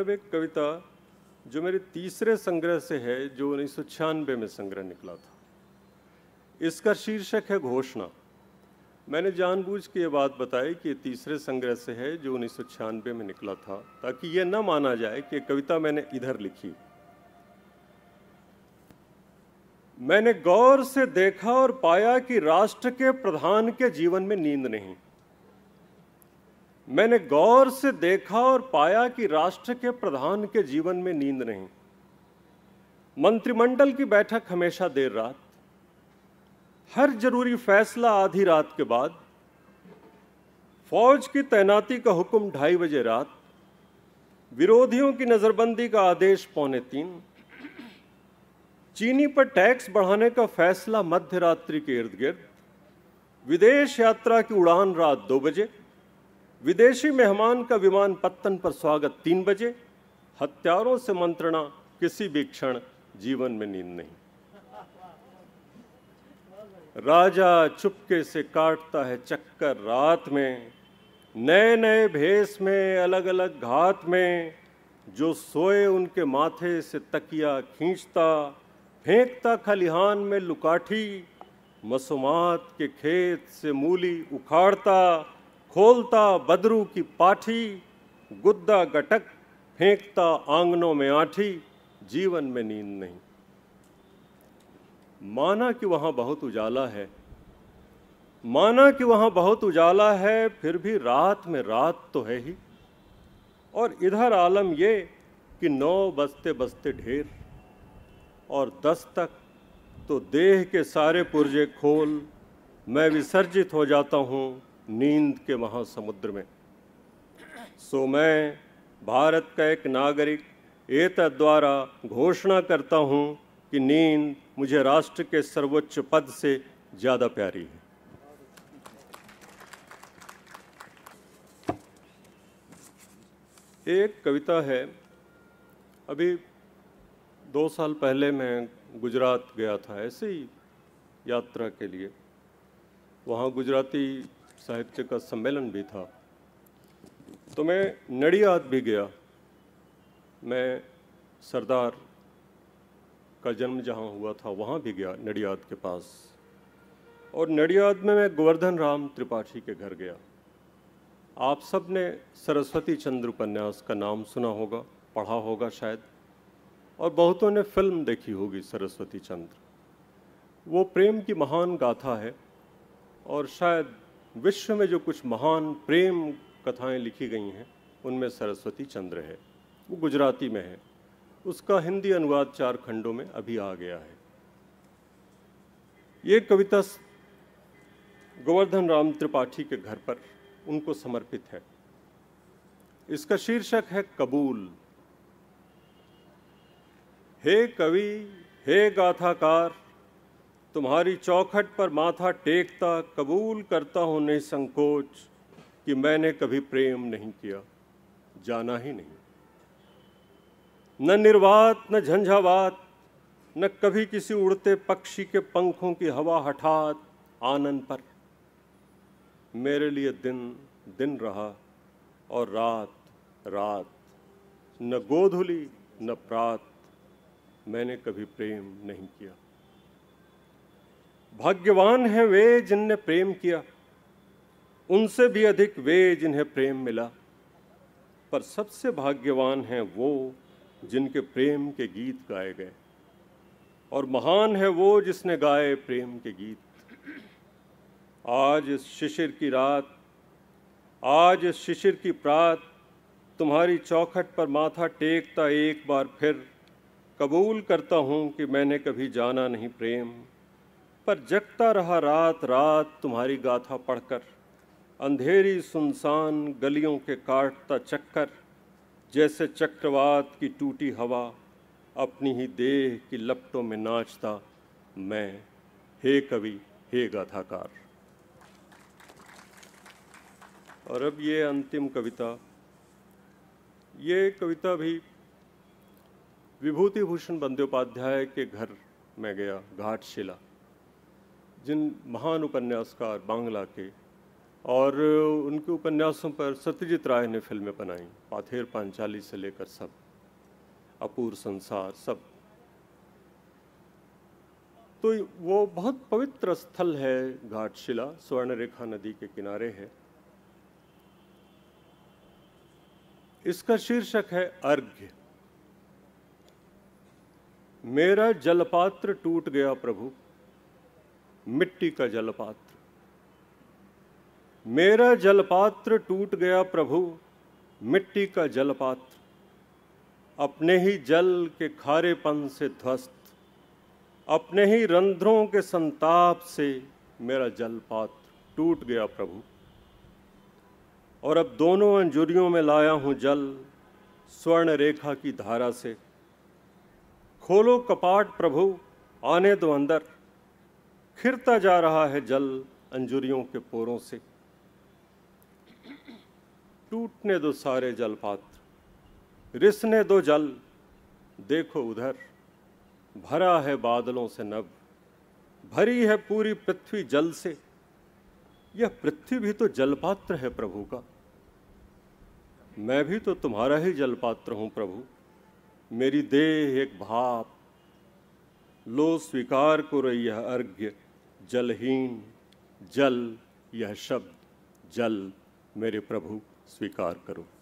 अरब एक कविता जो मेरे तीसरे संग्रह से है जो उन्नीस में संग्रह निकला था इसका शीर्षक है घोषणा मैंने जानबूझ के ये बात बताई कि ये तीसरे संग्रह से है जो उन्नीस में निकला था ताकि ये न माना जाए कि कविता मैंने इधर लिखी मैंने गौर से देखा और पाया कि राष्ट्र के प्रधान के जीवन में नींद नहीं मैंने गौर से देखा और पाया कि राष्ट्र के प्रधान के जीवन में नींद नहीं मंत्रिमंडल की बैठक हमेशा देर रात हर जरूरी फैसला आधी रात के बाद फौज की तैनाती का हुक्म ढाई बजे रात विरोधियों की नज़रबंदी का आदेश पौने तीन चीनी पर टैक्स बढ़ाने का फैसला मध्य रात्रि के इर्द गिर्द विदेश यात्रा की उड़ान रात दो बजे विदेशी मेहमान का विमान पत्तन पर स्वागत तीन बजे हत्यारों से मंत्रणा किसी भी क्षण जीवन में नींद नहीं राजा चुपके से काटता है चक्कर रात में नए नए भेस में अलग अलग घात में जो सोए उनके माथे से तकिया खींचता फेंकता खलिहान में लुकाठी मसुमात के खेत से मूली उखाड़ता खोलता बदरू की पाठी गुद्दा गटक फेंकता आंगनों में आठी जीवन में नींद नहीं माना कि वहाँ बहुत उजाला है माना कि वहाँ बहुत उजाला है फिर भी रात में रात तो है ही और इधर आलम ये कि नौ बजते बजते ढेर और दस तक तो देह के सारे पुर्जे खोल मैं विसर्जित हो जाता हूँ नींद के महासमुद्र में सो मैं भारत का एक नागरिक एत द्वारा घोषणा करता हूँ कि नींद मुझे राष्ट्र के सर्वोच्च पद से ज़्यादा प्यारी है एक कविता है अभी दो साल पहले मैं गुजरात गया था ऐसे ही यात्रा के लिए वहाँ गुजराती साहित्य का सम्मेलन भी था तो मैं नडियाद भी गया मैं सरदार का जन्म जहाँ हुआ था वहाँ भी गया नडियाद के पास और नडियाद में मैं गोवर्धन राम त्रिपाठी के घर गया आप सब ने सरस्वती चंद्र उपन्यास का नाम सुना होगा पढ़ा होगा शायद और बहुतों ने फिल्म देखी होगी सरस्वती चंद्र वो प्रेम की महान गाथा है और शायद विश्व में जो कुछ महान प्रेम कथाएं लिखी गई हैं उनमें सरस्वती चंद्र है वो गुजराती में है उसका हिंदी अनुवाद चार खंडों में अभी आ गया है ये कविता गोवर्धन राम त्रिपाठी के घर पर उनको समर्पित है इसका शीर्षक है कबूल हे कवि हे गाथाकार तुम्हारी चौखट पर माथा टेकता कबूल करता हूँ नहीं संकोच कि मैंने कभी प्रेम नहीं किया जाना ही नहीं न निर्वात न झंझावात न कभी किसी उड़ते पक्षी के पंखों की हवा हठात आनंद पर मेरे लिए दिन दिन रहा और रात रात न गोधुली न प्रात मैंने कभी प्रेम नहीं किया भाग्यवान हैं वे जिनने प्रेम किया उनसे भी अधिक वे जिन्हें प्रेम मिला पर सबसे भाग्यवान हैं वो जिनके प्रेम के गीत गाए गए और महान है वो जिसने गाए प्रेम के गीत आज इस शिशिर की रात आज इस शिशिर की प्रात तुम्हारी चौखट पर माथा टेकता एक बार फिर कबूल करता हूँ कि मैंने कभी जाना नहीं प्रेम पर जगता रहा रात रात तुम्हारी गाथा पढ़कर अंधेरी सुनसान गलियों के काटता चक्कर जैसे चक्रवात की टूटी हवा अपनी ही देह की लपटों में नाचता मैं हे कवि हे गाथाकार और अब ये अंतिम कविता ये कविता भी विभूति भूषण बंदोपाध्याय के घर में गया घाटशिला जिन महान उपन्यासकार बांग्ला के और उनके उपन्यासों पर सत्यजीत राय ने फिल्में बनाई पाथेर पांचाली से लेकर सब अपूर संसार सब तो वो बहुत पवित्र स्थल है घाटशिला स्वर्णरेखा नदी के किनारे है इसका शीर्षक है अर्घ्य मेरा जलपात्र टूट गया प्रभु मिट्टी का जलपात्र मेरा जलपात्र टूट गया प्रभु मिट्टी का जलपात्र अपने ही जल के खारेपन से ध्वस्त अपने ही रंध्रों के संताप से मेरा जलपात्र टूट गया प्रभु और अब दोनों अंजुरियों में लाया हूँ जल स्वर्ण रेखा की धारा से खोलो कपाट प्रभु आने दो अंदर फिरता जा रहा है जल अंजुरियों के पोरों से टूटने दो सारे जल पात्र रिसने दो जल देखो उधर भरा है बादलों से नभ भरी है पूरी पृथ्वी जल से यह पृथ्वी भी तो जलपात्र है प्रभु का मैं भी तो तुम्हारा ही जलपात्र हूँ प्रभु मेरी देह एक भाप लो स्वीकार करो यह अर्घ्य जलहीन जल यह शब्द जल मेरे प्रभु स्वीकार करो